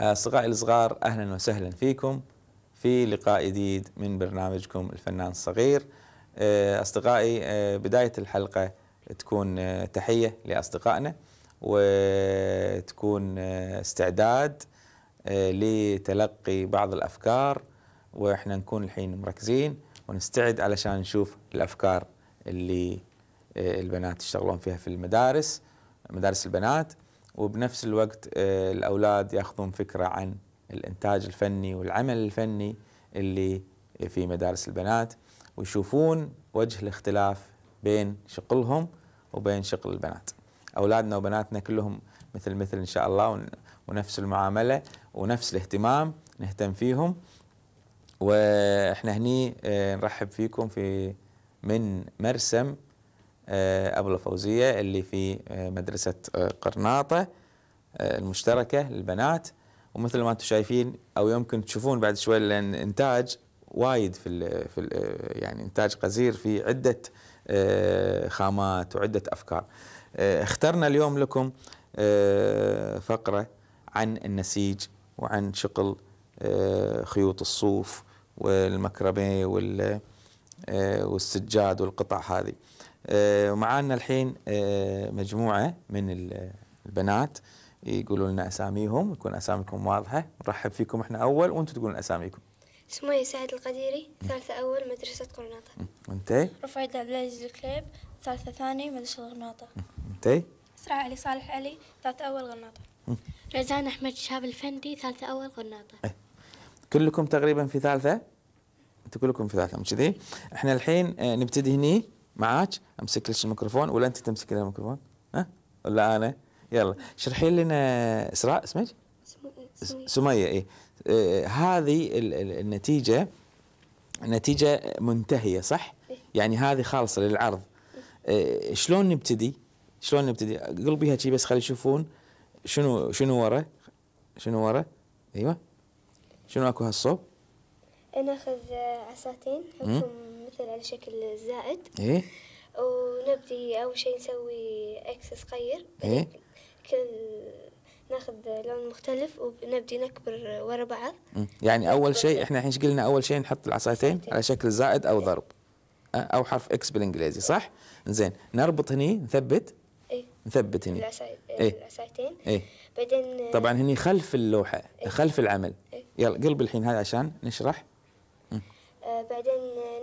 أصدقائي الصغار أهلا وسهلا فيكم في لقاء جديد من برنامجكم الفنان الصغير آه، أصدقائي آه، بداية الحلقة تكون آه، تحية لأصدقائنا وتكون استعداد لتلقي بعض الأفكار وإحنا نكون الحين مركزين ونستعد علشان نشوف الأفكار اللي البنات يشتغلون فيها في المدارس مدارس البنات وبنفس الوقت آه، الأولاد يأخذون فكرة عن الإنتاج الفني والعمل الفني اللي في مدارس البنات ويشوفون وجه الاختلاف بين شغلهم وبين شغل البنات أولادنا وبناتنا كلهم مثل مثل إن شاء الله ونفس المعاملة ونفس الاهتمام نهتم فيهم واحنا هني آه، نرحب فيكم في من مرسم آه، أبو الفوزية اللي في مدرسة قرناطة المشتركه للبنات ومثل ما انتم شايفين او يمكن تشوفون بعد شوي لان انتاج وايد في الـ في الـ يعني انتاج قصير في عده آه، خامات وعده افكار. آه، اخترنا اليوم لكم آه، فقره عن النسيج وعن شغل خيوط الصوف والمكرمه والسجاد والقطع هذه. معانا الحين مجموعه من البنات يقولوا لنا اساميهم وتكون اساميكم واضحه نرحب فيكم احنا اول وانتم تقولون اساميكم اسمي سعد القديري ثالثه اول مدرسه قرناطه وانت رفيد عبد العزيز الكليب ثالثه ثاني مدرسه غرناطه انت اسراء علي صالح علي ثالثه اول غرناطه رزان احمد شهاب الفندي ثالثه اول غرناطه إيه. كلكم تقريبا في ثالثه انتم كلكم في ثالثه مش كذي احنا الحين آه، نبتدي هني معاك امسك لك الميكروفون ولا انت تمسك الميكروفون ها ولا انا يلا شرحي لنا اسراء اسمك؟ سمية سمية اي آه هذه النتيجة نتيجة منتهية صح؟ إيه. يعني هذه خالصة للعرض آه شلون نبتدي؟ شلون نبتدي؟ قلبيها شي بس خلي يشوفون شنو شنو ورا؟ شنو ورا؟ ايوه شنو اكو هالصوب؟ ناخذ عصاتين نحطهم مثل على شكل زائد ايه ونبدي اول شيء نسوي اكس صغير ايه كل ناخذ لون مختلف ونبدي نكبر ورا بعض يعني اول شيء احنا الحين قلنا اول شيء نحط العصايتين على شكل زائد او إيه. ضرب أه؟ او حرف اكس بالانجليزي صح زين نربط هني نثبت ايه نثبت هني إيه. العصايتين إيه؟ ايه بعدين طبعا هني خلف اللوحه إيه؟ خلف العمل إيه؟ يلا قلب الحين هذا عشان نشرح آه، بعدين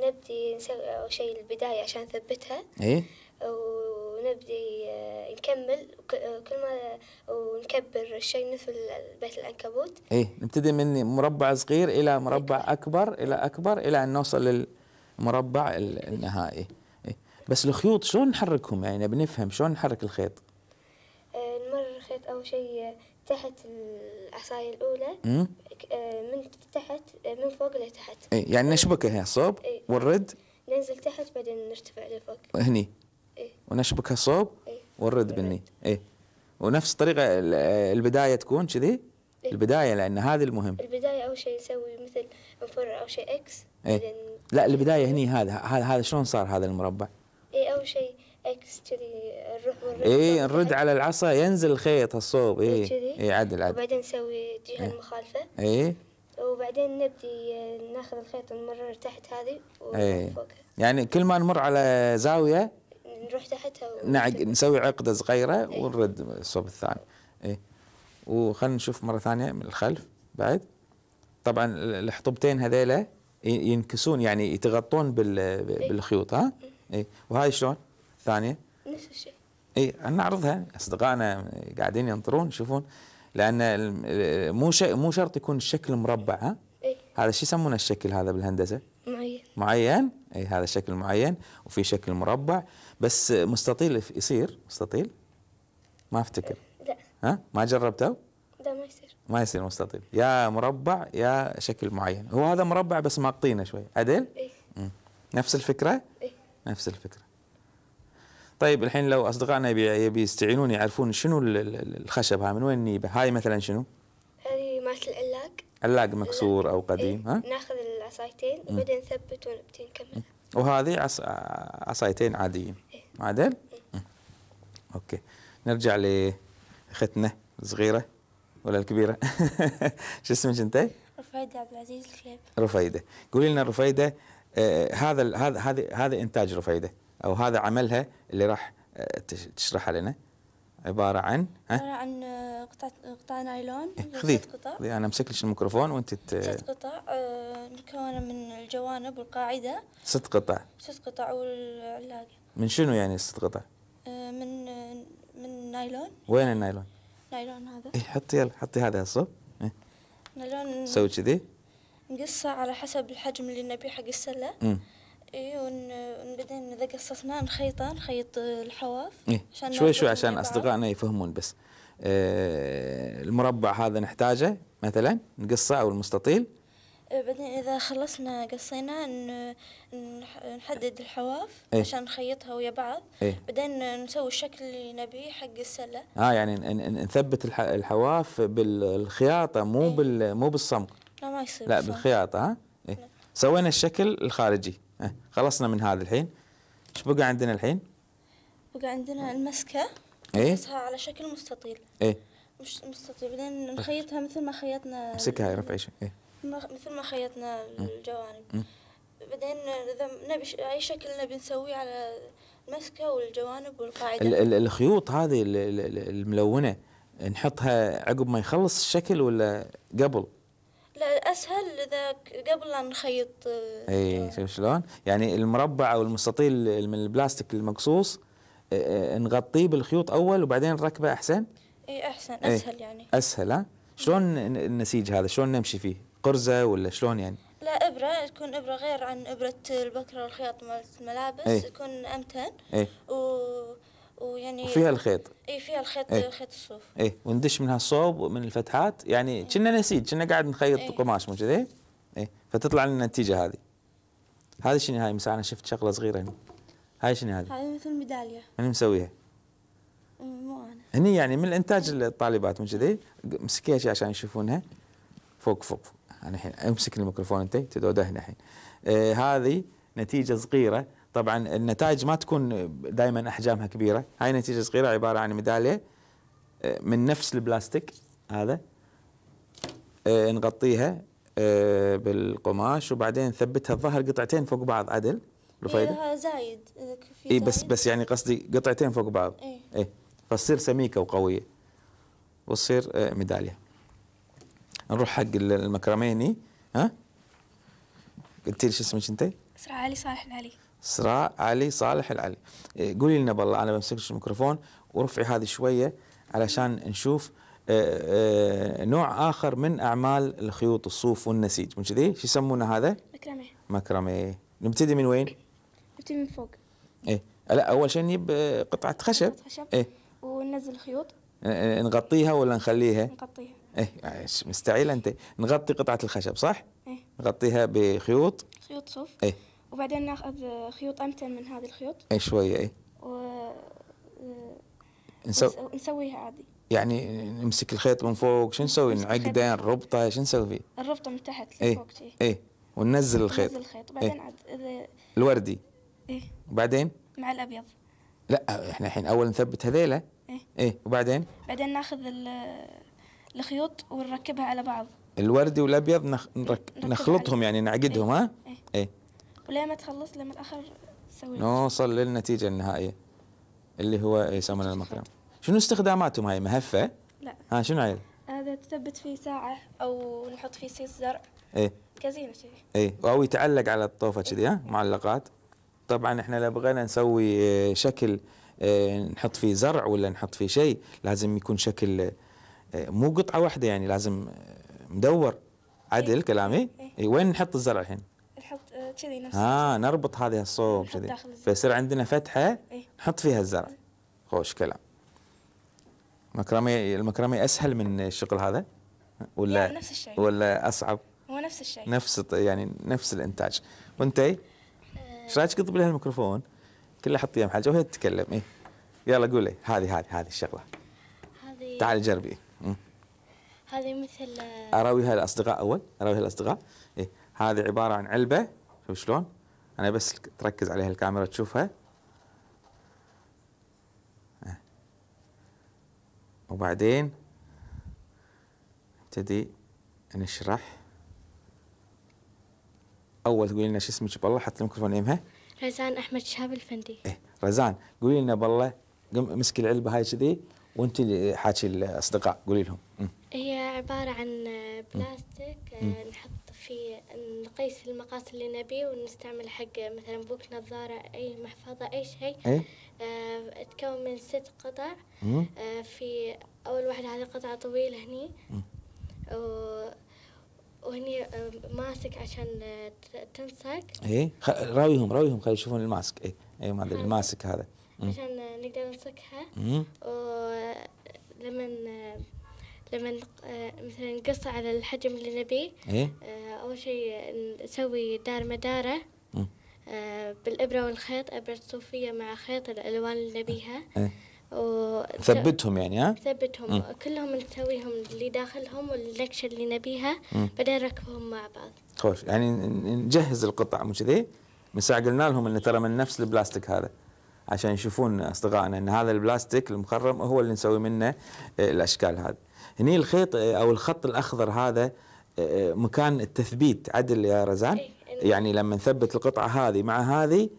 نبدي نسوي اول شيء البدايه عشان نثبتها ايه و ونبدي آه، نكمل آه، كل ما آه، ونكبر الشيء مثل بيت العنكبوت ايه نبتدي من مربع صغير الى مربع اكبر الى اكبر الى ان نوصل للمربع النهائي إيه؟ بس الخيوط شلون نحركهم يعني بنفهم شلون نحرك الخيط نمر الخيط اول شيء تحت العصايه الاولى من تحت من فوق لتحت إيه يعني نشبكها يعني صوب إيه؟ والرد ننزل تحت بعدين نرتفع لفوق هني إيه؟ ونشبكها صوب ونرد إيه. والرد بالني اي ونفس الطريقه البدايه تكون كذي إيه. البدايه لان هذا المهم البدايه اول شيء نسوي مثل انفر او شيء اكس إيه؟ لا البدايه هني هذا هذا هذا شلون صار هذا المربع؟ اي اول شيء اكس كذي نروح ونرد اي نرد على العصا ينزل الخيط الصوب اي إيه،, إيه عدل عدل وبعدين نسوي الجهه إيه؟ المخالفه اي وبعدين نبدي ناخذ الخيط نمرر تحت هذه وفوقها إيه. يعني كل ما نمر على زاويه نروح تحتها و... نعق نسوي عقده صغيره ايه؟ ونرد الصوب الثاني اي وخلنا نشوف مره ثانيه من الخلف بعد طبعا الحطبتين هذيلا ينكسون يعني يتغطون بال... إيه. بالخيوط ها اي وهاي شلون الثانيه نفس الشيء اي نعرضها اصدقائنا قاعدين ينطرون يشوفون لان مو مو شرط يكون الشكل مربع ها إيه؟ هذا شو يسمونه الشكل هذا بالهندسه معين معين اي هذا شكل معين وفي شكل مربع بس مستطيل يصير مستطيل ما افتكر لا ها ما جربته لا ما يصير ما يصير مستطيل يا مربع يا شكل معين هو هذا مربع بس ماقطينه شوي عدل إيه؟ نفس الفكره إيه؟ نفس الفكره طيب الحين لو اصدقائنا يبي يستعينون يعرفون شنو الخشب هاي من وين نيبه هاي مثلا شنو هذه مالت العلاق علاق مكسور او إيه. قديم إيه؟ ها ناخذ عصايتين وبعدين نثبت ونبتدي نكمل وهذه عص... عصايتين عاديين إيه؟ عادل إيه؟ اوكي نرجع لاختنا الصغيره ولا الكبيره شو اسمك انت؟ رفيده عبد العزيز الخيب رفيده قولي لنا رفيده آه هذا هذا هذا انتاج رفيده او هذا عملها اللي راح آه، تشرحها لنا عباره عن ها؟ عباره عن آه، قطع قطع نايلون خذي إيه، خذي انا امسك لك الميكروفون وانت ت... ست قطع مكونه آه، من الجوانب والقاعده ست قطع ست قطع والعلاقه من شنو يعني الست قطع؟ آه، من من نايلون وين النايلون؟ نايلون هذا اي حطي يلا حطي هذا الصب إيه. نايلون سوي كذي نقصه على حسب الحجم اللي نبيه حق السله امم اي ونبدا اذا قصصنا نخيطه نخيط الحواف إيه. شوي شوي عشان اصدقائنا يفهمون بس آه المربع هذا نحتاجه مثلا نقصه او المستطيل إيه، بعدين اذا خلصنا قصينا نحدد الحواف إيه؟ عشان نخيطها ويا بعض إيه؟ بعدين نسوي الشكل اللي نبيه حق السله اه يعني نثبت الحواف بالخياطه مو إيه؟ مو بالصمغ لا ما يصير لا بالخياطه ها إيه؟ سوينا الشكل الخارجي إيه، خلصنا من هذا الحين ايش بقى عندنا الحين؟ بقى عندنا المسكه ايه نحطها على شكل مستطيل ايه مش مستطيل بعدين نخيطها مثل ما خيطنا امسكها رفع شيء ايه مثل ما خيطنا إيه. الجوانب إيه. بعدين اذا نبي اي شكل نبي نسويه على المسكه والجوانب والقاعده الخيوط هذه الملونه نحطها عقب ما يخلص الشكل ولا قبل؟ لا اسهل اذا قبل لا نخيط آه، اي شوف شلون؟ يعني المربع او المستطيل من البلاستيك المقصوص آه، آه، نغطيه بالخيوط اول وبعدين نركبه احسن؟ اي احسن اسهل أي. يعني اسهل ها؟ شلون النسيج هذا؟ شلون نمشي فيه؟ قرزه ولا شلون يعني؟ لا ابره تكون ابره غير عن ابره البكره والخياط مالت الملابس يكون امتن أي. و ويعني وفيها الخيط اي فيها الخيط إيه؟ خيط الصوف اي وندش منها الصوب ومن الفتحات يعني إيه. كنا إيه؟ نسيج كنا قاعد نخيط إيه؟ قماش مو كذي اي فتطلع لنا النتيجه هذه هذه شنو هاي مساعنا شفت شغله صغيره هنا هاي شنو هذه؟ هذه مثل ميداليه من مسويها؟ إيه، مو انا هني يعني من الانتاج الطالبات مو كذي مسكيها عشان يشوفونها فوق فوق انا الحين امسك الميكروفون انت هنا الحين آه هذه نتيجه صغيره طبعا النتائج ما تكون دائما احجامها كبيره هاي نتيجه صغيره عباره عن ميداليه آه، من نفس البلاستيك هذا آه، نغطيها آه، بالقماش وبعدين نثبتها الظهر قطعتين فوق بعض عدل رفيده زايد اي بس بس يعني قصدي قطعتين فوق بعض اي إيه فتصير سميكه وقويه وتصير ميداليه نروح حق المكرميني ها قلت لي شو اسمك انت؟ اسراء علي صالح العلي اسراء علي صالح العلي إيه، قولي لنا بالله انا بمسك الميكروفون ورفعي هذه شويه علشان نشوف إيه، إيه، نوع اخر من اعمال الخيوط الصوف والنسيج من كذي شو يسمونه هذا؟ مكرمه مكرمه نبتدي من وين؟ نبتدي من فوق ايه لا اول شيء نجيب قطعه خشب قطعه خشب ايه وننزل الخيوط نغطيها ولا نخليها؟ نغطيها ايه مستعيله انت نغطي قطعه الخشب صح؟ ايه نغطيها بخيوط خيوط صوف ايه وبعدين ناخذ خيوط امتن من هذه الخيوط اي شويه اي و... آه، نسو... نسويها عادي يعني نمسك الخيط من فوق شو نسوي نعقده نربطه شو نسوي فيه الربطه من تحت ايه لفوق اي ايه وننزل الخيط ننزل الخيط وبعدين ايه؟ عاد إذا... الوردي ايه وبعدين مع الابيض لا احنا الحين اول نثبت هذيله ايه ايه وبعدين بعدين ناخذ الخيوط ونركبها على بعض الوردي والابيض نخ... نرك... نخلطهم يعني نعقدهم ايه؟ ها ايه, ايه؟ ولما تخلص لما الاخر تسوي نوصل للنتيجه النهائيه اللي هو يسمونه إيه، المقرم شنو استخداماتهم هاي مهفه لا ها شنو عيل؟ هذا تثبت فيه ساعه او نحط فيه سيس زرع ايه كزينه كذي ايه او يتعلق على الطوفه كذي ها معلقات طبعا احنا لو بغينا نسوي إيه، شكل إيه، نحط فيه زرع ولا نحط فيه شيء لازم يكون شكل مو قطعه واحده يعني لازم مدور عدل إيه؟ كلامي إيه؟ وين نحط الزرع الحين؟ كذي نفس اه نربط هذه الصوب كذي فيصير عندنا فتحه إيه؟ نحط فيها الزرع خوش كلام مكرمي المكرمي اسهل من الشغل هذا ولا نفس الشيء ولا اصعب هو نفس الشيء نفس يعني نفس الانتاج وانت ايش رايك تقطبي لها الميكروفون كله حطيها محل وهي تتكلم ايه يلا قولي هذه هذه هذه الشغله هذه تعالي جربي هذه مثل اراويها للاصدقاء اول اراويها للاصدقاء إيه؟ هذه عباره عن علبه شوف شلون انا بس تركز عليها الكاميرا تشوفها آه. وبعدين نبتدي نشرح اول تقولي لنا شو اسمك بالله حط الميكروفون يمها رزان احمد شهاب الفندي ايه رزان قولي لنا بالله مسكي العلبه هاي كذي وانت اللي حاكي الاصدقاء قولي لهم هي عباره عن بلاستيك آه، نحط في نقيس المقاس اللي نبيه ونستعمل حق مثلا بوك نظارة أي محفظة أي شيء إيه. آه تكون من ست قطع آه في أول واحدة هذه قطعة طويلة هني وهني آه، ماسك عشان آه، تنسك اي خ... راويهم راويهم خلي يشوفون الماسك اي اي ما ادري الماسك هذا عشان نقدر نمسكها ولما آه، لما آه، مثلا نقص على الحجم اللي نبيه إيه؟ آه، اول شيء نسوي دار مداره آه، بالابره والخيط ابره صوفيه مع خيط الالوان اللي نبيها إيه؟ ثبتهم يعني ها؟ ثبتهم كلهم نسويهم اللي داخلهم والنكشه اللي نبيها بعدين نركبهم مع بعض. خوش يعني نجهز القطع مو كذي؟ من ساعه قلنا لهم انه ترى من نفس البلاستيك هذا عشان يشوفون اصدقائنا ان هذا البلاستيك المخرم هو اللي نسوي منه الاشكال هذه. هني الخيط آه، او الخط الاخضر هذا آه، آه، مكان التثبيت عدل يا رزان إيه، يعني لما نثبت القطعه هذه مع هذه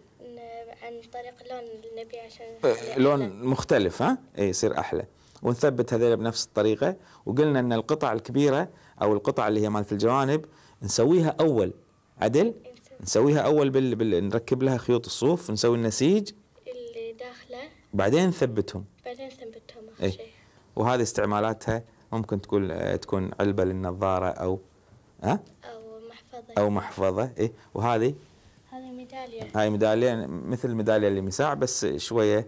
عن طريق لون اللي عشان لون مختلف ها اي يصير احلى ونثبت هذول بنفس الطريقه وقلنا ان القطع الكبيره او القطع اللي هي مالت الجوانب نسويها اول عدل نسويها اول بال... بال... نركب لها خيوط الصوف ونسوي النسيج اللي داخله بعدين نثبتهم بعدين نثبتهم اخر إيه. شيء وهذه استعمالاتها ممكن تقول آه، تكون علبه للنظاره او ها؟ او محفظه او محفظه اي وهذه هذه ميداليه هاي ميداليه مثل الميداليه اللي مساع بس شويه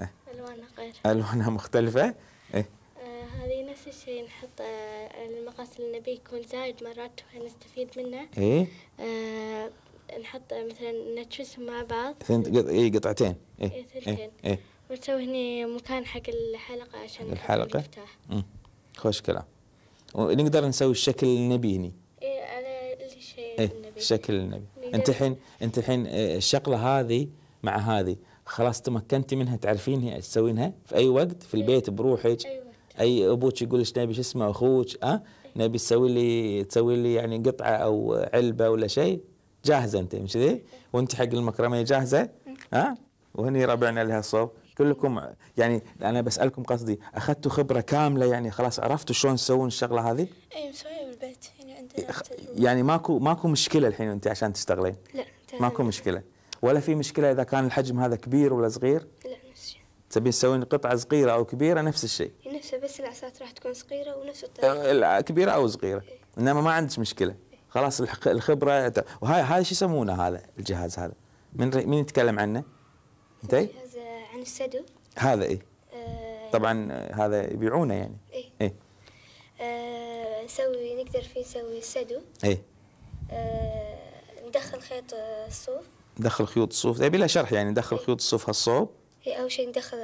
آه. الوانها غير الوانها مختلفه اي آه هذه نفس الشيء نحط آه المقاس اللي نبيه يكون زايد مرات نستفيد منه اي آه نحط مثلا نتشوسهم مع بعض اي قطعتين اي إيه ثلثين إيه،, إيه؟ ونسوي هني مكان حق الحلقه عشان الحلقه المفتاح. خوش كلام ونقدر نسوي الشكل النبي ايه إيه النبي الشكل النبي انت الحين انت الحين إيه، الشغله هذه مع هذه خلاص تمكنتي منها تعرفين هي تسوينها في اي وقت في إيه. البيت بروحك وقت اي ابوك يقول لك نبي شو اسمه اخوك أه؟ نبي تسوي لي تسوي لي يعني قطعه او علبه ولا شيء جاهزه انت مش ذي وانت حق المكرميه جاهزه ها أه؟ وهني ربعنا لها صوب كلكم يعني انا بسالكم قصدي اخذتوا خبره كامله يعني خلاص عرفتوا شلون تسوون الشغله هذه؟ اي مسويها بالبيت يعني عندنا إيه، يعني ماكو ماكو مشكله الحين انت عشان تشتغلين؟ لا ماكو مشكله ولا في مشكله اذا كان الحجم هذا كبير ولا صغير؟ لا نفس الشيء تبين تسوين قطعه صغيره او كبيره نفس الشيء إيه، نفسها بس العصات راح تكون صغيره ونفس الطريقه آه، كبيره او صغيره إيه. انما ما عندك مشكله خلاص الخبره وهاي هاي شو يسمونه هذا الجهاز هذا؟ من من يتكلم عنه؟ انتي؟ السدو هذا ايه آه طبعا هذا يبيعونه يعني ايه, إيه؟ آه نسوي نقدر فيه نسوي سدو ايه آه ندخل خيط الصوف ندخل خيوط الصوف يبي إيه، لها شرح يعني ندخل إيه؟ خيوط الصوف هالصوب اي اول شيء ندخل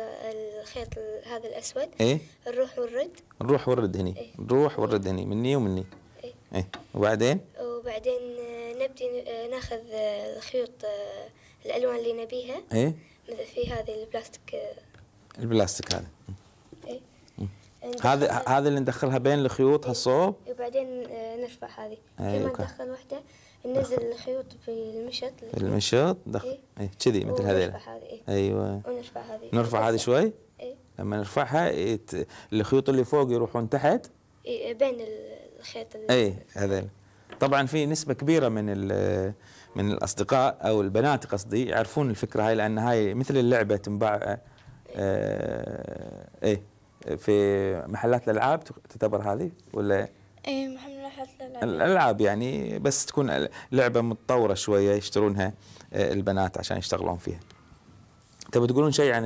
الخيط هذا الاسود ايه نروح ونرد نروح ونرد هني إيه؟ نروح هني مني ومني ايه, إيه؟ وبعدين وبعدين نبدي آه، ناخذ الخيوط آه، الالوان اللي نبيها ايه في هذه البلاستيك البلاستيك هذا اي هذا هذا اللي ندخلها بين الخيوط هالصوب وبعدين إيه، آه، نرفع هذه إيه، كل ما ندخل وحده ننزل الخيوط بالمشط المشط دخل اي إيه، كذي مثل هذيلا ايوه ونرفع هذه نرفع هذه شوي اي لما نرفعها يت... الخيوط اللي فوق يروحون تحت اي بين الخيط اي هذيل طبعا في نسبه كبيره من ال من الاصدقاء او البنات قصدي يعرفون الفكره هاي لان هاي مثل اللعبه تنباع آه، آه، ايه في محلات الالعاب تعتبر هذه ولا ايه محلات الالعاب الالعاب يعني بس تكون لعبه متطوره شويه يشترونها آه، البنات عشان يشتغلون فيها تبي تقولون شيء عن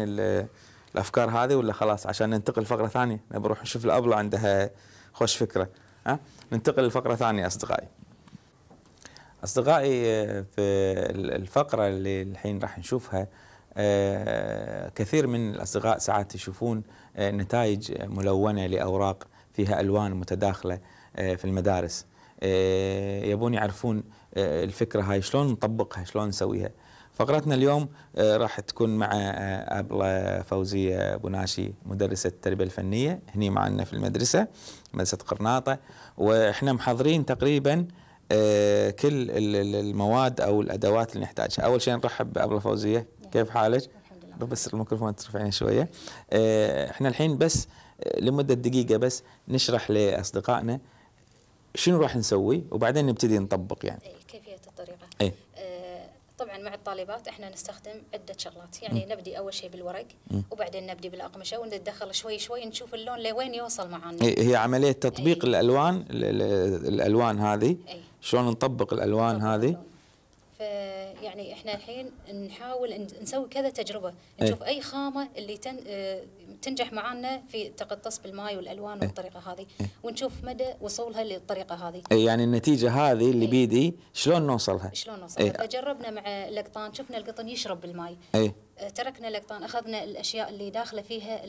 الافكار هذه ولا خلاص عشان ننتقل فقره ثانيه نبي نروح نشوف الابله عندها خوش فكره ها ننتقل لفقره ثانيه اصدقائي أصدقائي آه، في الفقرة اللي الحين راح نشوفها آه، كثير من الأصدقاء ساعات يشوفون آه، نتائج ملونة لأوراق فيها ألوان متداخلة في المدارس يبون يعرفون الفكرة هاي شلون نطبقها شلون نسويها فقرتنا اليوم راح تكون مع أبلة فوزية بناشي مدرسة التربية الفنية هني معنا في المدرسة مدرسة قرناطة وإحنا محضرين تقريباً آه، كل المواد او الادوات اللي نحتاجها اول شيء نرحب بابله فوزيه نعم. كيف حالك بس الميكروفون ترفعين شويه آه، احنا الحين بس آه، لمده دقيقه بس نشرح لاصدقائنا شنو راح نسوي وبعدين نبتدي نطبق يعني إيه، كيفيه الطريقه إيه. طبعا مع الطالبات احنا نستخدم عده شغلات يعني م. نبدي اول شيء بالورق م. وبعدين نبدي بالاقمشه ونتدخل شوي شوي نشوف اللون لوين يوصل معانا هي عمليه تطبيق أي. الالوان الالوان هذه أي. شلون نطبق الالوان هذه فيعني آه، احنا الحين نحاول نسوي كذا تجربه إيه. نشوف اي خامه اللي تن آه، تنجح معانا في تقطص بالماء والالوان إيه. والطريقه هذه إيه. ونشوف مدى وصولها للطريقه هذه يعني النتيجه هذه اللي بيدي شلون نوصلها شلون نوصلها فجربنا مع القطان شفنا القطن يشرب بالماء تركنا الاقطان اخذنا الاشياء اللي داخله فيها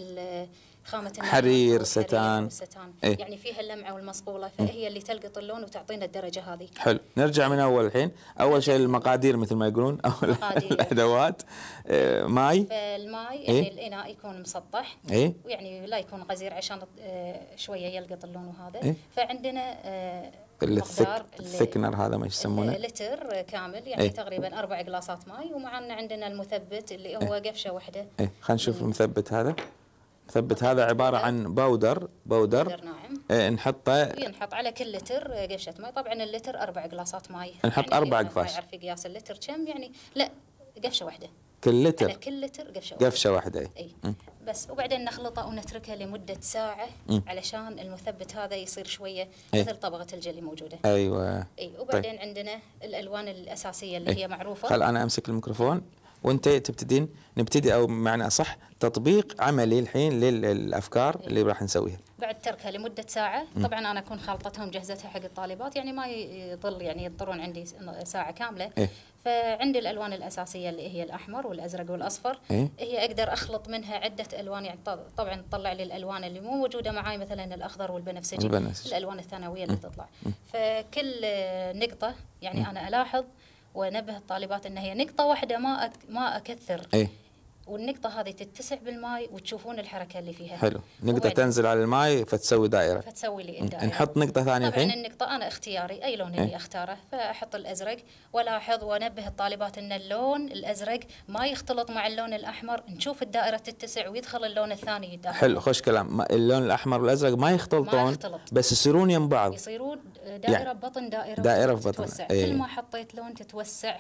خامه حرير ستان, ستان. إيه؟ يعني فيها اللمعه والمصقوله فهي اللي تلقط اللون وتعطينا الدرجه هذه حلو نرجع من اول الحين اول شيء المقادير مثل ما يقولون او الادوات إيه، ماي الماي إيه؟ يعني الاناء يكون مسطح إيه؟ ويعني لا يكون غزير عشان إيه، شويه يلقط اللون وهذا إيه؟ فعندنا إيه، الثكنر هذا ما يسمونه لتر كامل يعني ايه؟ تقريبا اربع قلاصات ماي ومعنا عندنا المثبت اللي هو ايه؟ قفشه واحده ايه خلينا نشوف المثبت هذا مثبت هذا عباره عن باودر باودر ناعم ايه نحطه ينحط على كل لتر قفشه ماي طبعا اللتر اربع قلاصات ماي نحط يعني اربع قفاش ما يعرف قياس اللتر كم يعني لا قفشه واحده كل لتر على كل لتر قفشه واحده قفشه واحده اي إيه. بس وبعدين نخلطه ونتركه لمده ساعه م. علشان المثبت هذا يصير شويه أي. مثل طبقه الجلي موجوده ايوه اي طيب. وبعدين طيب. عندنا الالوان الاساسيه اللي أي. هي معروفه خل انا امسك الميكروفون وانت تبتدين نبتدي او بمعنى اصح تطبيق عملي الحين للافكار إيه. اللي راح نسويها. بعد تركها لمده ساعه، طبعا انا اكون خلطتهم ومجهزتها حق الطالبات يعني ما يضل يعني يضطرون عندي ساعه كامله، إيه؟ فعندي الالوان الاساسيه اللي هي الاحمر والازرق والاصفر إيه؟ هي اقدر اخلط منها عده الوان يعني طبعا تطلع لي الالوان اللي مو موجوده معاي مثلا الاخضر والبنفسجي البنفسجي. الالوان الثانويه اللي إيه. تطلع إيه. فكل نقطه يعني إيه. انا الاحظ وانبه الطالبات ان هي نقطه واحده ما ما اكثر إيه؟ والنقطه هذه تتسع بالماي وتشوفون الحركه اللي فيها حلو نقطه تنزل على الماي فتسوي دائره فتسوي لي الدائره نحط نقطه ثانيه طبعا الحين. النقطه انا اختياري اي لون إيه. اللي اختاره فاحط الازرق والاحظ وانبه الطالبات ان اللون الازرق ما يختلط مع اللون الاحمر نشوف الدائره تتسع ويدخل اللون الثاني الدائرة. حلو خوش كلام اللون الاحمر والازرق ما يختلطون ما يختلط. بس يصيرون يم بعض يصيرون دائره يعني بطن دائره دائره في بطن تتوسع أيه. كل ما حطيت لون تتوسع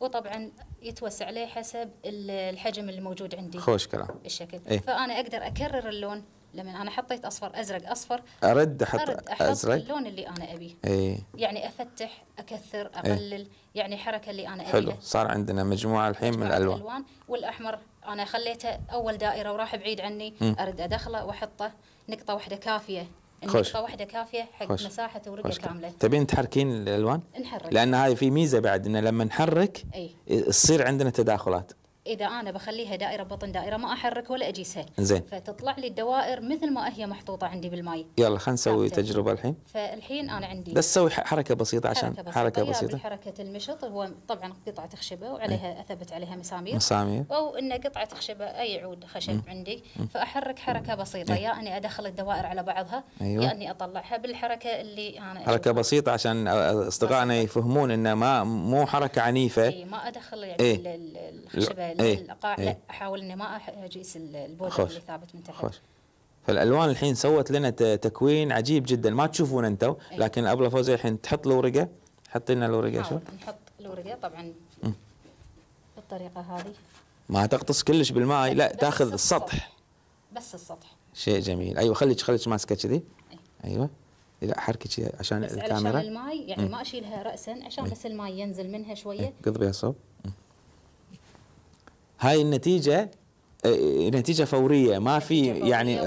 وطبعا يتوسع عليه حسب الحجم اللي موجود عندي خوش كلام الشكل إيه؟ فانا اقدر اكرر اللون لما انا حطيت اصفر ازرق اصفر ارد احط أرد أحط ازرق اللون اللي انا ابيه إيه؟ يعني افتح اكثر إيه. اقلل إيه؟ يعني حركه اللي انا ابيها حلو صار عندنا مجموعه الحين مجموعة من الالوان الالوان والاحمر انا خليته اول دائره وراح بعيد عني م. ارد ادخله واحطه نقطه واحده كافيه خوش واحده كافيه حق خوش. مساحه ورقه خوش. كامله تبين تحركين الالوان نحرك لان هاي في ميزه بعد انه لما نحرك تصير عندنا تداخلات اذا انا بخليها دائره بطن دائره ما احرك ولا اجيسها زين فتطلع لي الدوائر مثل ما هي محطوطه عندي بالماي يلا خلينا نسوي تجربه الحين فالحين انا عندي بس سوي حركه بسيطه عشان حركه بسيطه, حركة بسيطة. حركه المشط هو طبعا قطعه خشبه وعليها إيه. اثبت عليها مسامير مسامير او انه قطعه خشبه اي عود خشب م. عندي م. فاحرك حركه بسيطه م. إيه. يا اني ادخل الدوائر على بعضها أيوة. يا اني اطلعها بالحركه اللي انا حركه بسيطه عشان اصدقائنا يفهمون انه ما مو حركه عنيفه اي ما ادخل يعني إيه؟ الخشبه ايه القاع ايه لا احاول اني ما اجيس البودر اللي ثابت من تحت خوش. فالالوان الحين سوت لنا تكوين عجيب جدا ما تشوفون انتم ايه لكن ابله فوزي الحين تحط الورقه حطي لنا الورقه شوف نحط الورقه طبعا م. بالطريقه هذه ما تغطس كلش بالماي لا تاخذ السطح بس السطح شيء جميل ايوه خليك خليك ماسكه كذي إيه. ايوه لا حركي كذي عشان بس الكاميرا عشان الماي يعني م. ما اشيلها راسا عشان إيه. بس الماي ينزل منها شويه إيه، قضبيها بها صوب هاي النتيجة آه، نتيجة فورية ما في يعني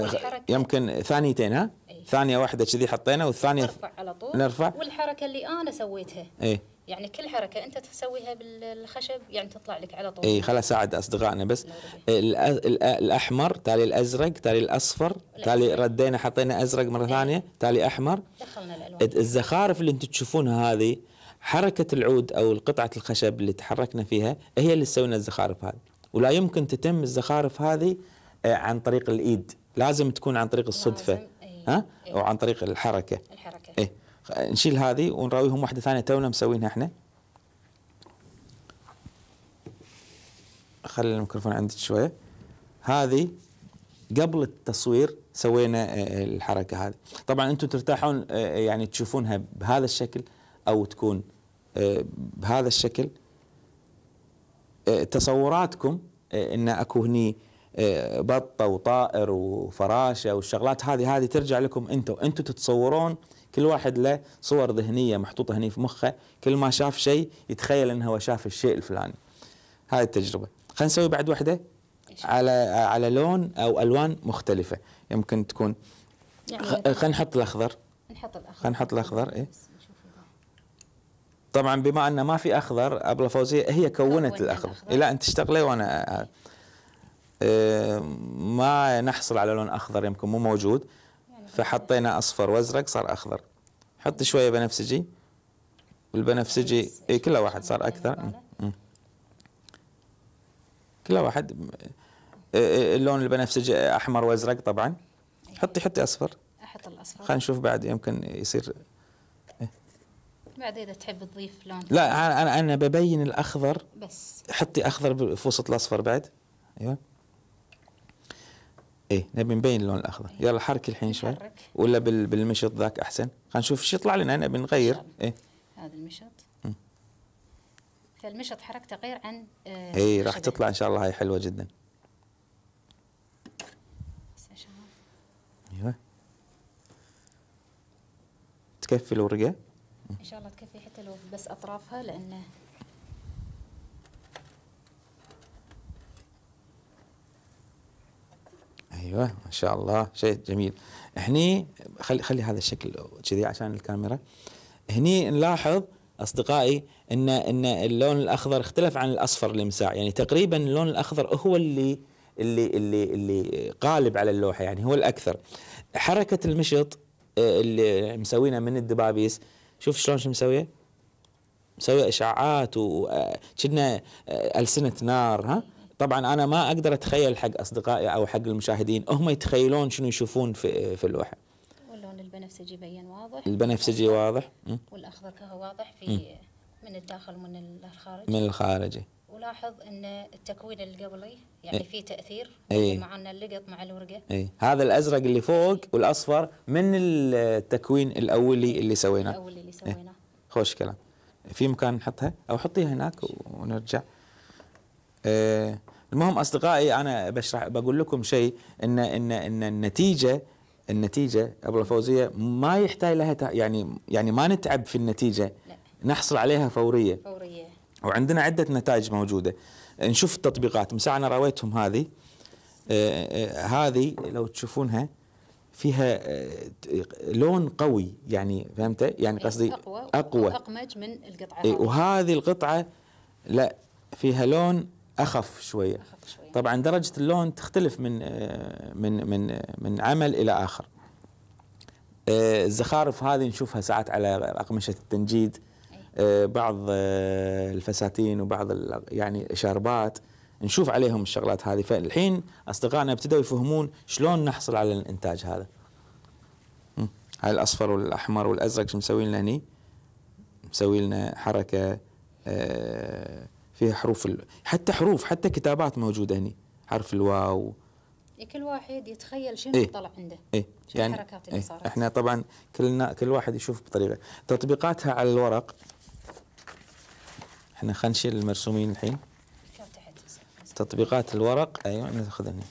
يمكن ثانيتين ها إيه. ثانية واحدة كذي حطينا والثانية نرفع على طول نرفع والحركة اللي أنا سويتها إيه؟ يعني كل حركة أنت تسويها بالخشب يعني تطلع لك على طول أي خلاص أساعد أصدقائنا بس الأحمر تالي الأزرق تالي الأصفر تالي ردينا حطينا أزرق مرة إيه. ثانية تالي أحمر دخلنا الألوان الزخارف اللي أنتم تشوفونها هذه حركة العود أو قطعة الخشب اللي تحركنا فيها هي اللي سوينا الزخارف هذه ولا يمكن تتم الزخارف هذه آه، عن طريق الايد لازم تكون عن طريق الصدفه إيه، ها إيه او عن طريق الحركه الحركه إيه نشيل هذه ونراويهم واحده ثانيه تونا مسوينها احنا خلي الميكروفون عندك شويه هذه قبل التصوير سوينا آه، الحركه هذه طبعا انتم ترتاحون آه، يعني تشوفونها بهذا الشكل او تكون بهذا الشكل آه، تصوراتكم آه، ان اكو هني آه، بطه وطائر وفراشه والشغلات هذه هذه ترجع لكم انتم انتم تتصورون كل واحد له صور ذهنيه محطوطه هني في مخه كل ما شاف شيء يتخيل انه هو شاف الشيء الفلاني هاي التجربه خلينا نسوي بعد وحده على على لون او الوان مختلفه يمكن تكون يعني خلينا نحط الاخضر نحط الاخضر خلينا نحط الاخضر اي طبعا بما ان ما في اخضر ابله فوزيه هي كونت الاخضر الى ان تشتغلي وانا ما نحصل على لون اخضر يمكن مو موجود يعني فحطينا اصفر وازرق صار اخضر حط شويه بنفسجي البنفسجي اي كله واحد صار يعني اكثر كله واحد إيه، إيه، اللون البنفسجي احمر وازرق طبعا إيه. حطي حطي اصفر احط الاصفر خلينا نشوف بعد يمكن يصير بعد اذا تحب تضيف لون لا انا انا ببين الاخضر بس حطي اخضر في وسط الاصفر بعد ايوه ايه نبي نبين اللون الاخضر أيوة. يلا حركي الحين شوي حرك. ولا بالمشط ذاك احسن خلينا نشوف ايش يطلع لنا نبي نغير ايه هذا المشط فالمشط حركته غير عن آه اي راح تطلع ان شاء الله هاي حلوه جدا ايوه تكفي الورقه ان شاء الله تكفي حتى لو بس اطرافها لانه ايوه ما شاء الله شيء جميل هني خلي خلي هذا الشكل كذي عشان الكاميرا هني نلاحظ اصدقائي ان ان اللون الاخضر اختلف عن الاصفر الامساع يعني تقريبا اللون الاخضر هو اللي اللي اللي اللي قالب على اللوحه يعني هو الاكثر حركه المشط آه، اللي مسوينا من الدبابيس شوف شلون شو مسويه مسويه إشعاعات وكنا آه، السنه نار ها طبعا انا ما اقدر اتخيل حق اصدقائي او حق المشاهدين هم يتخيلون شنو يشوفون في في اللوحه واللون البنفسجي بين واضح البنفسجي واضح والاخضر كهو واضح في من الداخل ومن الخارج من الخارجي ولاحظ ان التكوين اللي قبلي يعني إيه؟ في تاثير إيه؟ يعني معنا اللقط مع الورقه إيه؟ هذا الازرق اللي فوق والاصفر من التكوين الاولي اللي سويناه الاولي اللي إيه. سويناه إيه؟ خوش كلام في مكان نحطها او حطيها هناك ونرجع آه المهم اصدقائي انا بشرح بقول لكم شيء ان ان ان النتيجه النتيجه قبل الفوزيه ما يحتاج لها يعني يعني ما نتعب في النتيجه لا. نحصل عليها فوريه, فورية. وعندنا عدة نتائج موجودة نشوف التطبيقات مساء أنا رويتهم هذه آه، آه، هذه لو تشوفونها فيها آه، لون قوي يعني فهمت يعني إيه، قصدي اقوى اقوى اقمج من القطعه إيه، هذه وهذه القطعه لا فيها لون اخف شويه, أخف شوية. طبعا درجه اللون تختلف من من من من عمل الى اخر الزخارف هذه نشوفها ساعات على اقمشه التنجيد آه، بعض آه، الفساتين وبعض يعني شربات نشوف عليهم الشغلات هذه فالحين اصدقائنا ابتدوا يفهمون شلون نحصل على الانتاج هذا هاي الاصفر والاحمر والازرق شو مسوي لنا هني مسوي لنا حركه آه، فيها حروف ال... حتى حروف حتى كتابات موجوده هني حرف الواو كل واحد يتخيل شنو إيه؟ طلع عنده إيه؟ شنو يعني الحركات اللي إيه؟ صارت احنا طبعا كلنا كل واحد يشوف بطريقه تطبيقاتها على الورق احنا خلينا نشيل المرسومين الحين تطبيقات الورق ايوه ناخذ هنا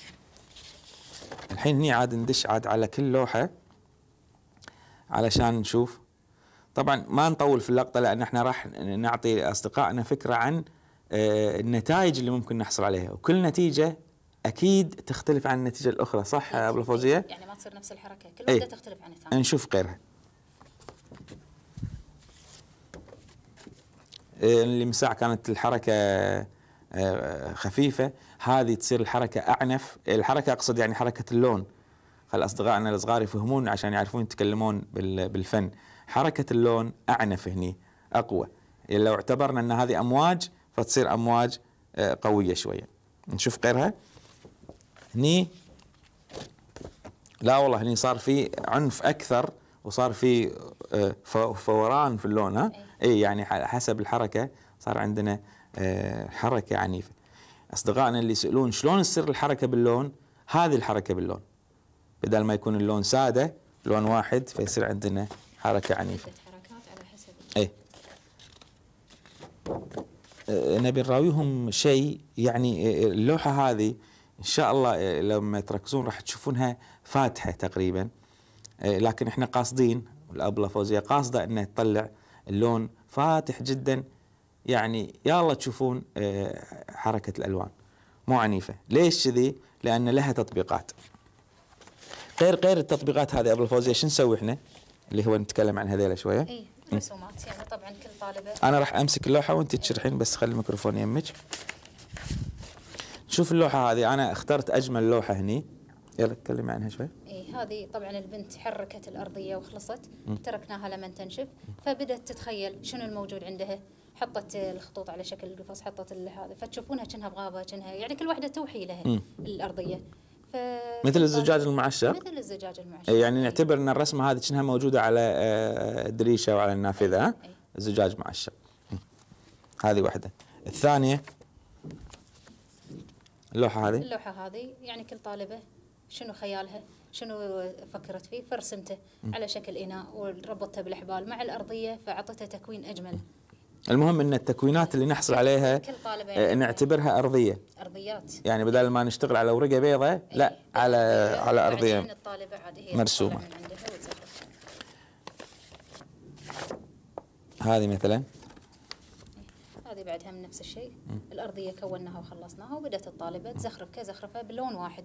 الحين هني عاد ندش عاد على كل لوحه علشان نشوف طبعا ما نطول في اللقطه لان احنا راح نعطي اصدقائنا فكره عن آه، النتائج اللي ممكن نحصل عليها وكل نتيجه اكيد تختلف عن النتيجه الاخرى صح ابو فوزيه يعني ما تصير نفس الحركه كل إيه. واحده تختلف عن الثانيه نشوف غيرها إيه، اللي ساعه كانت الحركه آه، خفيفه هذه تصير الحركه اعنف الحركه اقصد يعني حركه اللون خل اصدقائنا الصغار يفهمون عشان يعرفون يتكلمون بالفن حركه اللون اعنف هني اقوى لو اعتبرنا ان هذه امواج فتصير امواج آه، قويه شويه نشوف غيرها هني لا والله هني صار في عنف اكثر وصار في آه، فوران في اللون ها اي إيه، يعني حسب الحركه صار عندنا آه، حركه عنيفه اصدقائنا اللي يسالون شلون تصير الحركه باللون هذه الحركه باللون بدل ما يكون اللون ساده لون واحد فيصير عندنا حركه عنيفه حركات على حسب اي آه، نبي نراويهم شيء يعني اللوحه هذه ان شاء الله لما تركزون راح تشوفونها فاتحه تقريبا إيه، لكن احنا قاصدين الابله فوزيه قاصده انها تطلع اللون فاتح جدا يعني الله تشوفون إيه، حركه الالوان مو عنيفه ليش كذي لان لها تطبيقات غير غير التطبيقات هذه ابله فوزيه شو نسوي احنا اللي هو نتكلم عن هذيلا شويه اي رسومات يعني طبعا كل طالبه انا راح امسك اللوحه وانت تشرحين بس خلي الميكروفون يمك شوف اللوحه هذه انا اخترت اجمل لوحه هني يلا تكلمي عنها شوي هذه طبعا البنت حركت الارضيه وخلصت تركناها لمن تنشف فبدات تتخيل شنو الموجود عندها حطت الخطوط على شكل قفص حطت هذا فتشوفونها كأنها بغابه كأنها يعني كل واحده توحي لها الارضيه ف... مثل الزجاج المعشق مثل الزجاج المعشق إيه، يعني نعتبر ان الرسمه هذه كأنها موجوده على الدريشه آه، وعلى النافذه إيه. زجاج معشق هذه واحده الثانيه اللوحه هذه اللوحه هذه يعني كل طالبه شنو خيالها شنو فكرت فيه فرسمته م. على شكل إناء وربطته بالأحبال مع الأرضية فأعطته تكوين أجمل المهم ان التكوينات اللي نحصل عليها كل طالب آه، نعتبرها ارضيه ارضيات يعني بدل ما نشتغل على ورقه بيضاء إيه، لا على على ارضيه مرسومه هذه مثلا هذه بعدها من نفس الشيء الارضيه كونناها وخلصناها وبدات الطالبه تزخرف كزخرفه بلون واحد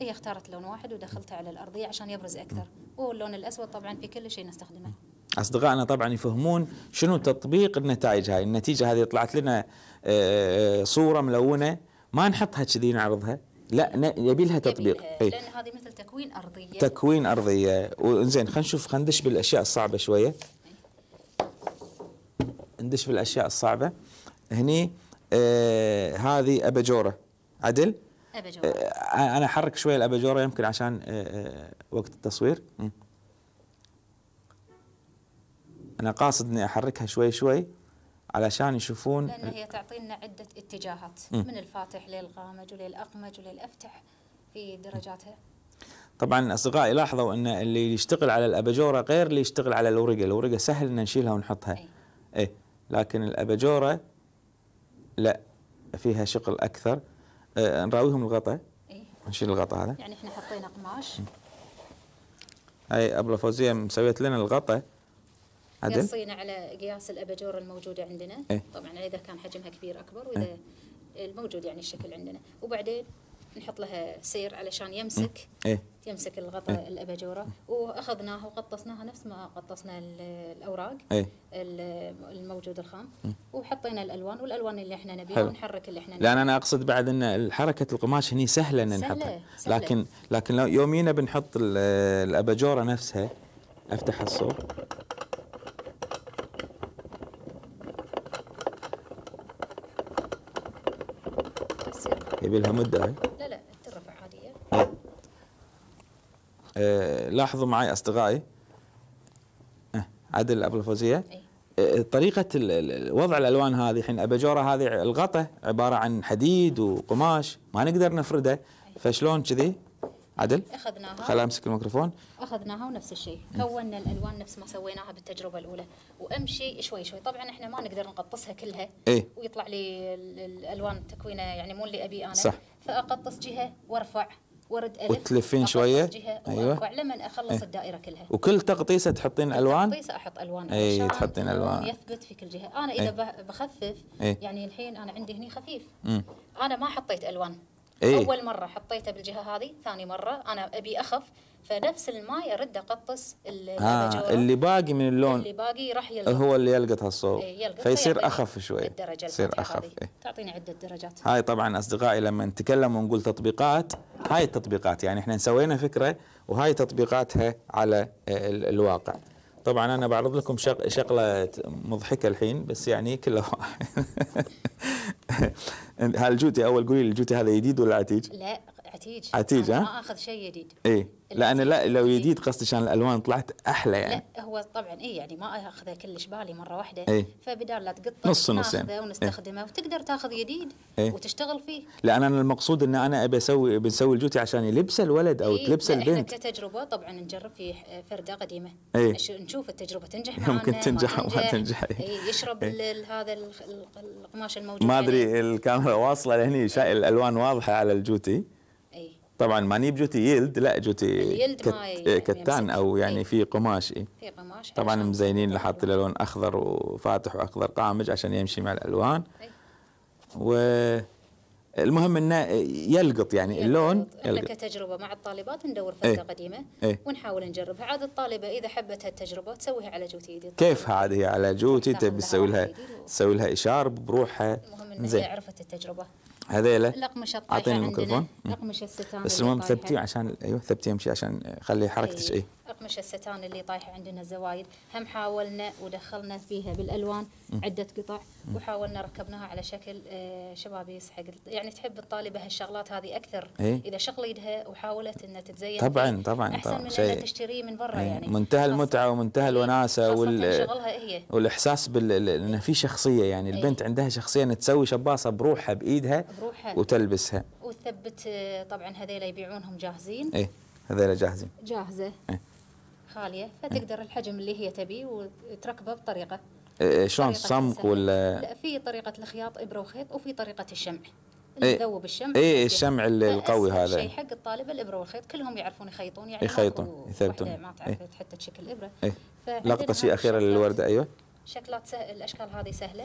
هي اختارت لون واحد ودخلتها على الارضيه عشان يبرز اكثر واللون الاسود طبعا في كل شيء نستخدمه اصدقائنا طبعا يفهمون شنو تطبيق النتائج هاي النتيجه هذه طلعت لنا آه، آه، صوره ملونه ما نحطها كذي نعرضها لا يبي لها تطبيق لان هذه مثل تكوين ارضيه تكوين ارضيه وزين خلينا نشوف خلينا ندش بالاشياء الصعبه شويه ندش بالاشياء الصعبه هني آه هذه اباجوره عدل؟ اباجوره آه،, آه انا احرك شويه الاباجوره يمكن عشان آه, آه، وقت التصوير انا قاصد اني احركها شوي شوي علشان يشوفون لان هي تعطينا عده اتجاهات م. من الفاتح للغامج وللاقمج وللافتح في درجاتها طبعا اصدقائي لاحظوا ان اللي يشتغل على الاباجوره غير اللي يشتغل على الورقه الورقه سهل ان نشيلها ونحطها. اي إيه لكن الاباجوره لا فيها شغل اكثر آه نراويهم الغطاء إيه؟ نشيل الغطاء هذا يعني احنا حطينا قماش هاي ابله فوزيه مسويت لنا الغطاء عدل قصينا على قياس الاباجور الموجوده عندنا إيه؟ طبعا اذا كان حجمها كبير اكبر إيه. واذا إيه؟ الموجود يعني الشكل عندنا وبعدين نحط لها سير علشان يمسك إيه؟ يمسك الغطاء إيه؟ الاباجوره واخذناها وقطصناها نفس ما قطصنا الاوراق إيه؟ الموجود الخام إيه؟ وحطينا الالوان والالوان اللي احنا نبيها ونحرك اللي احنا نبيه لان انا اقصد بعد ان حركه القماش هني سهله ان نحطها سهلة. لكن لكن لو يومينا بنحط الاباجوره نفسها افتح الصور يبي لها مده هاي آه، لاحظوا معي اصدقائي آه، عدل ابو الفوزيه إيه. آه، طريقة وضع الألوان هذه الحين أباجورة هذه الغطاء عبارة عن حديد وقماش ما نقدر نفرده إيه. فشلون كذي عدل أخذناها خل أمسك الميكروفون أخذناها ونفس الشيء إيه. كونا الألوان نفس ما سويناها بالتجربة الأولى وأمشي شوي شوي طبعا إحنا ما نقدر نقطصها كلها إيه؟ ويطلع لي الألوان تكوينه يعني مو اللي أبي أنا صح فأقطص جهة وارفع ورد الف وتلفين شويه جهة ايوه من اخلص أيوة. الدائره كلها وكل تقطيسه تحطين الوان تقطيسه احط الوان اي تحطين الوان يثبت في كل جهه انا اذا أي. بخفف أي. يعني الحين انا عندي هني خفيف انا ما حطيت الوان أي. اول مره حطيته بالجهه هذه ثاني مره انا ابي اخف فنفس الماء ارد اقطص اللي, آه اللي باقي من اللون اللي باقي راح يلقط هو اللي يلقط هالصوب إيه، يلقط فيصير اخف شوي الدرجه يصير اخف إيه؟ تعطيني عده درجات هاي طبعا اصدقائي لما نتكلم ونقول تطبيقات هاي التطبيقات يعني احنا سوينا فكره وهاي تطبيقاتها على آه، الواقع طبعا انا بعرض لكم شغ... شغله مضحكه الحين بس يعني كلها واحد هالجوتي اول قولي الجوتي هذا جديد ولا عتيج؟ لا عتيج عتيج ها؟ ما اخذ شيء جديد اي لان لا لو جديد قصدي عشان الالوان طلعت احلى يعني لا هو طبعا اي يعني ما اخذه كلش بالي مره واحده اي فبدال لا تقطع نص نص يعني. إيه. ونستخدمه إيه؟ وتقدر تاخذ جديد إيه؟ وتشتغل فيه لان انا المقصود ان انا ابي اسوي بنسوي الجوتي عشان يلبس الولد او إيه؟ تلبس البنت احنا كتجربه طبعا نجرب في فرده قديمه إيه؟ نشوف التجربه تنجح معنا ممكن تنجح او ما تنجح إيه. إيه؟ يشرب إيه؟ هذا القماش الموجود ما ادري الكاميرا واصله لهني إيه. الالوان واضحه على الجوتي طبعا ما نجيب جوتي يلد لا جوتي يعني كت... إيه، يعني كتان او يعني إيه. في قماش اي في قماش إيه، طبعا مزينين لحط حاطين لون اخضر وفاتح واخضر قامج عشان يمشي مع الالوان و المهم انه يلقط يعني يلقط. اللون احنا كتجربه مع الطالبات ندور فتره ايه؟ قديمه ايه؟ ونحاول نجربها عاد الطالبه اذا حبت هالتجربه تسويها على جوتي يدي كيف عاد هي على جوتي تبي تسوي لها تسوي لها اشاره بروحها المهم انها هي عرفت التجربه هذيلا الأقمشة اعطيني الميكروفون رقم الستان بس المهم ثبتي عشان ايوه ثبتي امشي عشان خلي حركتك ايه اقمشه الستان اللي طايحه عندنا زوايد هم حاولنا ودخلنا فيها بالالوان عده قطع وحاولنا ركبناها على شكل آه، شبابيس حق يعني تحب الطالبه هالشغلات هذه اكثر إيه؟ اذا شغل يدها وحاولت انها تتزين طبعا طبعا احسن طبعًا من شيء تشتريه من برا إيه، يعني, منتهى المتعه ومنتهى إيه، الوناسه وال... هي. والاحساس بال انه في شخصيه يعني إيه؟ البنت عندها شخصيه انها تسوي شباصه بروحها بايدها بروحها وتلبسها وتثبت آه، طبعا هذيلا يبيعونهم جاهزين ايه هذيلا جاهزين جاهزه إيه؟ خاليه فتقدر الحجم اللي هي تبيه وتركبه بطريقه إيه، إيه، شلون سمك ولا لا في طريقه الخياط ابره وخيط وفي طريقه الشمع المذوب إيه، الشمع اي الشمع القوي هذا شيء حق الطالب الابره والخيط كلهم يعرفون يخيطون يعني يخيطون يثبتون ما تعرف إيه؟ حتى تشكل الابره إيه؟ لقطه شيء اخيره للورده ايوه شكلات سهل الاشكال هذه سهله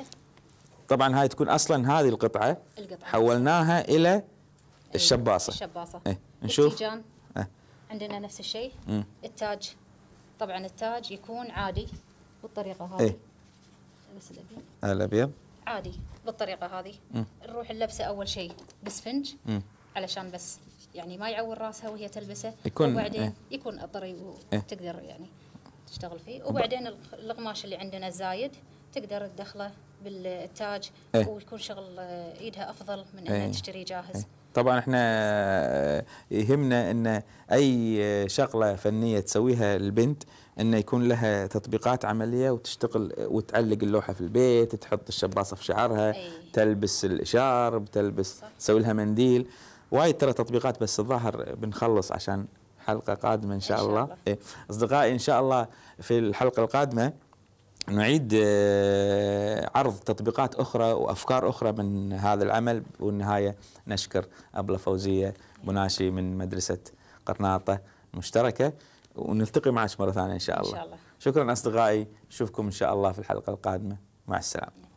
طبعا هاي تكون اصلا هذه القطعه, القطعة. حولناها الى أيوة، الشباصه الشباصه إيه؟ نشوف التيجان. إيه؟ عندنا نفس الشيء التاج طبعا التاج يكون عادي بالطريقه هذه إيه؟ بس الابيض الابيض عادي بالطريقه هذه نروح اللبسه اول شيء بسفنج علشان بس يعني ما يعور راسها وهي تلبسه يكون وبعدين إيه؟ يكون اطري وتقدر إيه؟ يعني تشتغل فيه وبعدين القماش اللي عندنا الزايد تقدر تدخله بالتاج إيه؟ ويكون شغل آه، ايدها افضل من إيه. انها إيه؟ تشتري جاهز إيه؟ طبعا احنا آه، يهمنا ان اي شغله فنيه تسويها البنت ان يكون لها تطبيقات عمليه وتشتغل وتعلق اللوحه في البيت تحط الشباصه في شعرها أي. تلبس الاشار تلبس تسوي لها منديل وايد ترى تطبيقات بس الظاهر بنخلص عشان حلقه قادمه ان شاء, إن شاء الله, الله. اصدقائي ان شاء الله في الحلقه القادمه نعيد آه، عرض تطبيقات أخرى وأفكار أخرى من هذا العمل والنهاية نشكر أبلة فوزية مناشي من مدرسة قرناطة مشتركة ونلتقي معك مرة ثانية إن شاء الله, إن شاء الله. شكرا أصدقائي نشوفكم إن شاء الله في الحلقة القادمة مع السلامة